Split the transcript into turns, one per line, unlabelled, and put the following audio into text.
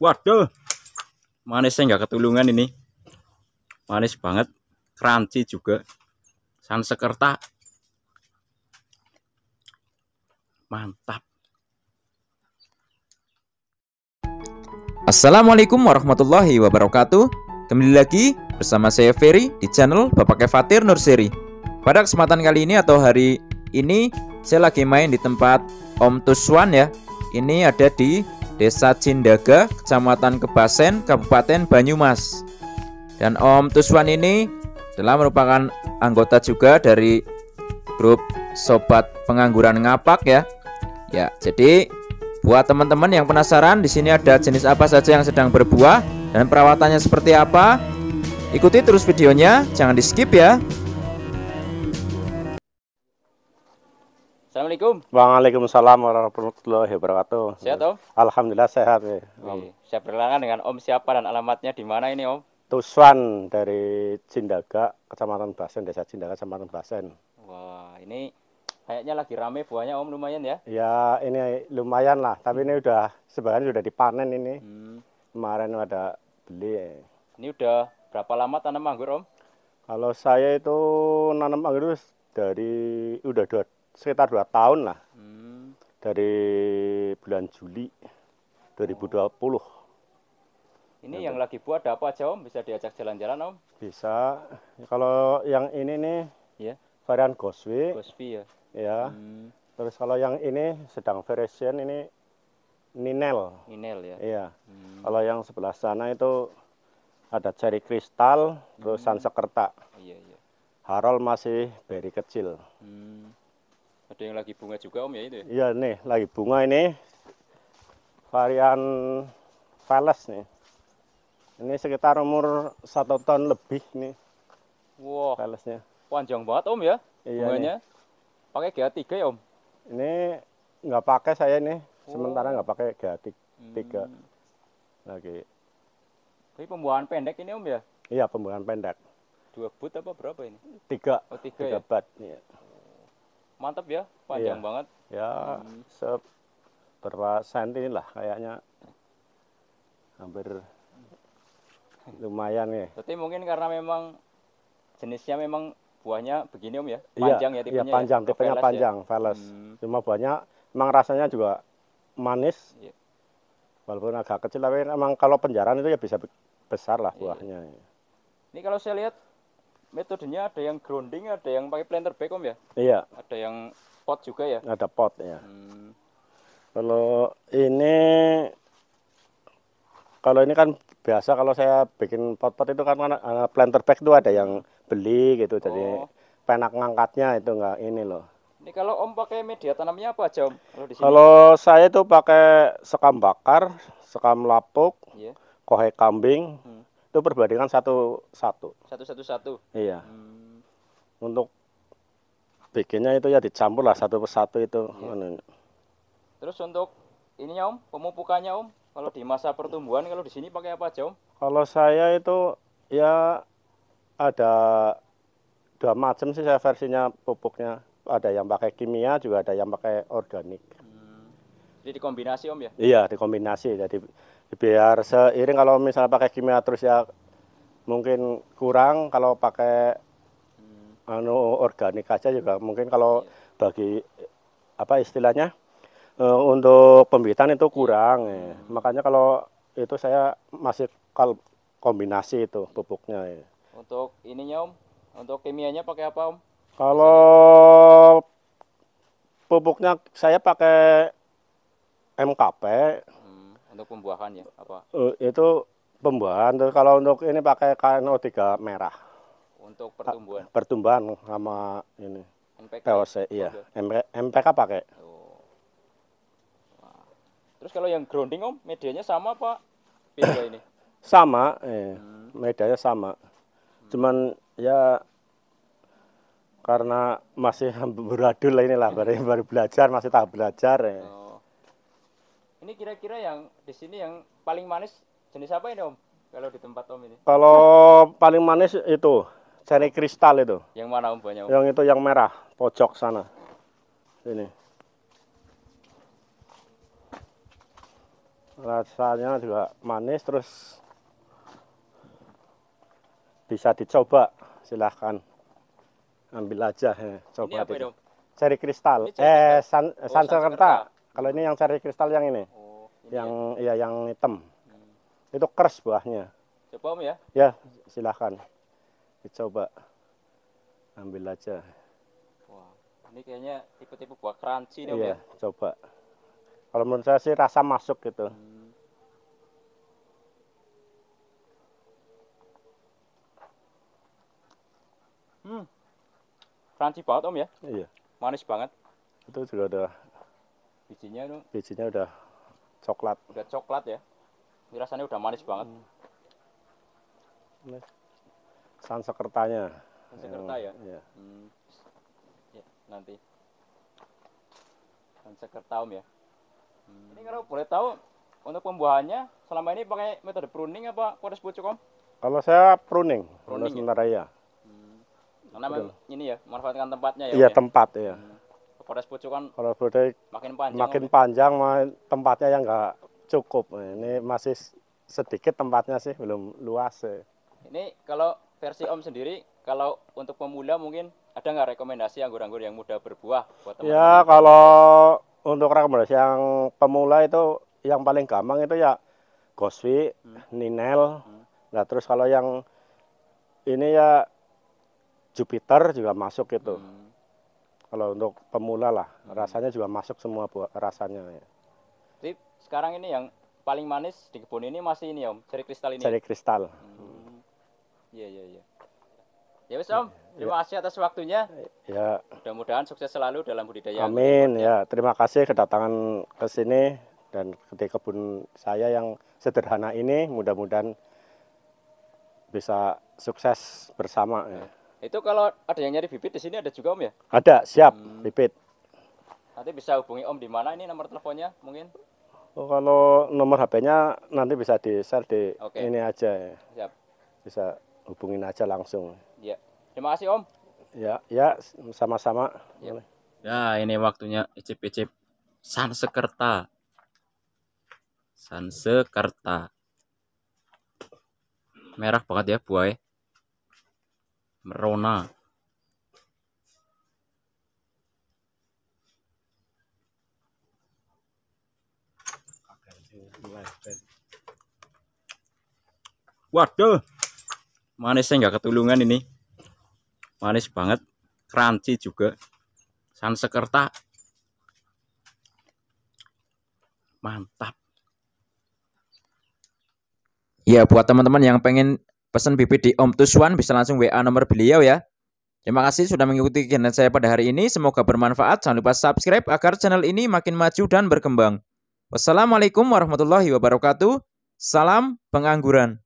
waduh manisnya nggak ketulungan ini manis banget crunchy juga sansekerta mantap Assalamualaikum warahmatullahi wabarakatuh Kembali lagi bersama saya Ferry di channel Bapak Kefatir Nursery. Pada kesempatan kali ini atau hari ini Saya lagi main di tempat Om Tuswan ya Ini ada di Desa Cindaga, Kecamatan Kebasen, Kabupaten Banyumas. Dan Om Tuswan ini telah merupakan anggota juga dari grup Sobat Pengangguran Ngapak ya. Ya, jadi buat teman-teman yang penasaran di sini ada jenis apa saja yang sedang berbuah dan perawatannya seperti apa, ikuti terus videonya, jangan di skip ya.
Assalamualaikum. Waalaikumsalam warahmatullahi wabarakatuh. Sehat Om? Alhamdulillah sehat. Ya, om.
Saya berlangganan dengan Om siapa dan alamatnya di mana ini Om?
Tuswan dari Cindaga, Kecamatan Basen, Desa Cindaga, Kecamatan Basen.
Wah, ini kayaknya lagi rame buahnya Om lumayan ya?
Ya, ini lumayan lah, tapi ini udah sebagian sudah dipanen ini. Hmm. Kemarin ada beli. Eh.
Ini udah berapa lama tanam anggur Om?
Kalau saya itu nanam anggur dari udah dua, sekitar dua tahun lah hmm. dari bulan Juli 2020
ini ya, yang lagi buat ada apa aja om bisa diajak jalan-jalan om
bisa kalau yang ini nih iya. ya. varian Goswi Goswi ya ya hmm. terus kalau yang ini sedang variation ini Ninel Ninel ya iya hmm. kalau yang sebelah sana itu ada cherry kristal hmm. terus sansekerta iya, iya. Harol masih beri kecil
hmm. Ada yang lagi bunga juga Om ya itu? Ya? Iya
nih, lagi bunga ini. Varian Veles nih. Ini sekitar umur satu tahun lebih nih. Wow. Velesnya.
Panjang banget Om ya. Iya. Bunganya. Nih. Pakai GA3 ya
Om? Ini nggak pakai saya nih. Wow. Oh. Sementara nggak pakai GA3. Hmm. Lagi.
Tapi pembuahan pendek ini Om ya?
Iya pembuahan pendek.
Dua but apa berapa ini?
Tiga. Oh tiga, tiga ya? bat. Iya
mantap ya panjang iya. banget
ya hmm. seberapa senti lah kayaknya hampir lumayan ya
tapi mungkin karena memang jenisnya memang buahnya begini om ya panjang iya, ya tipenya iya, panjang ya? Iya, tipenya ya? panjang
ya? veles hmm. cuma buahnya memang rasanya juga manis iya. walaupun agak kecil tapi emang kalau penjaran itu ya bisa besar lah iya. buahnya iya.
ini kalau saya lihat metodenya ada yang grounding, ada yang pakai planter back om ya? Iya. Ada yang pot juga ya?
Ada pot ya. Hmm. Kalau ini kalau ini kan biasa kalau saya bikin pot-pot itu kan karena eh, planter bag itu ada yang beli gitu. Oh. Jadi penak ngangkatnya itu enggak ini loh.
Ini kalau Om pakai media tanamnya apa aja Om? Kalau, di sini? kalau
saya itu pakai sekam bakar, sekam lapuk, yeah. kohe kambing, hmm itu perbandingan satu satu
satu satu satu
iya hmm. untuk bikinnya itu ya dicampur lah satu persatu itu iya.
terus untuk ininya om pemupukannya om kalau di masa pertumbuhan kalau di sini pakai apa aja om
kalau saya itu ya ada dua macam sih saya versinya pupuknya ada yang pakai kimia juga ada yang pakai organik hmm.
jadi dikombinasi om ya iya
dikombinasi jadi biar seiring kalau misalnya pakai kimia terus ya mungkin kurang kalau pakai hmm. anu organik aja juga mungkin kalau yeah. bagi apa istilahnya e, untuk pembitan itu kurang ya. Hmm. makanya kalau itu saya masih kal kombinasi itu pupuknya ya.
untuk ininya om untuk kimianya pakai apa om
kalau pupuknya saya pakai MKP
untuk pembuahan ya, apa?
Uh, itu pembuahan. Terus kalau untuk ini pakai KNO3 merah.
Untuk pertumbuhan. Ah,
pertumbuhan sama ini.
MPK. POC, iya. oh,
MPK pakai. Oh.
Terus kalau yang grounding om, medianya sama pak? Beda ini.
sama, eh. hmm. medianya sama. Hmm. Cuman ya karena masih beradul lah inilah baru baru belajar masih tahap belajar ya. Oh.
Ini kira-kira yang di sini yang paling manis jenis apa ini Om? Kalau di tempat Om ini.
Kalau paling manis itu jenis kristal itu. Yang mana Om banyak? Om? Yang itu yang merah, pojok sana. Ini. Rasanya juga manis terus bisa dicoba silahkan ambil aja ya, coba ini apa, ini cari kristal ini eh san, oh, kalau ini yang seri kristal yang ini. Oh, ini yang ya? ya yang hitam. Hmm. Itu keras buahnya. Coba Om ya. Ya, silahkan. Dicoba. Ambil aja.
Wah, ini kayaknya tipe-tipe buah crunchy nih Om iya, ya.
coba. Kalau menurut saya sih rasa masuk gitu. Hmm.
Hmm. Crunchy banget om ya? Iya. Manis banget. Itu juga ada Bijinya itu?
Bijinya udah coklat.
Udah coklat ya. Ini rasanya udah manis banget.
Hmm. Sansekertanya. Sansekerta ya.
ya. Hmm. ya nanti. om ya. Hmm. Ini kalau boleh tahu untuk pembuahannya selama ini pakai metode pruning apa kuaris pucuk om?
Kalau saya pruning, pruning untuk sementara ya. Iya. Hmm.
Karena ini ya, manfaatkan tempatnya ya. Iya, ya?
tempat ya. Hmm
forest Pucuk kan
kalau Pucuk makin panjang makin ya? panjang tempatnya yang nggak cukup ini masih sedikit tempatnya sih belum luas sih. Ya.
ini kalau versi Om sendiri kalau untuk pemula mungkin ada nggak rekomendasi anggur-anggur yang mudah berbuah buat ya, teman-teman? Ya kalau
untuk rekomendasi yang pemula itu yang paling gampang itu ya Goswi, hmm. Ninel. Hmm. Nah terus kalau yang ini ya Jupiter juga masuk gitu. Hmm kalau untuk pemula lah hmm. rasanya juga masuk semua buat rasanya ya.
Jadi sekarang ini yang paling manis di kebun ini masih ini om ceri kristal ini ceri kristal hmm. iya iya iya ya wis om ya, ya. terima ya. kasih atas waktunya ya mudah-mudahan sukses selalu dalam budidaya amin
ya terima kasih kedatangan ke sini dan di kebun saya yang sederhana ini mudah-mudahan bisa sukses bersama ya.
Itu kalau ada yang nyari bibit di sini ada juga Om ya?
Ada, siap hmm. bibit.
Nanti bisa hubungi Om di mana ini nomor teleponnya mungkin?
Oh, kalau nomor HP-nya nanti bisa di share di okay. ini aja ya. Siap. Bisa hubungin aja langsung.
Ya. Terima kasih Om.
Ya, ya sama-sama. Ya.
ya, ini waktunya icip-icip Sansekerta. Sansekerta. Merah banget ya buahnya merona waduh manisnya nggak ketulungan ini manis banget crunchy juga sansekerta mantap ya buat teman-teman yang pengen pesan bibit di Om Tuswan bisa langsung WA nomor beliau ya. Terima kasih sudah mengikuti channel saya pada hari ini. Semoga bermanfaat. Jangan lupa subscribe agar channel ini makin maju dan berkembang. Wassalamualaikum warahmatullahi wabarakatuh. Salam pengangguran.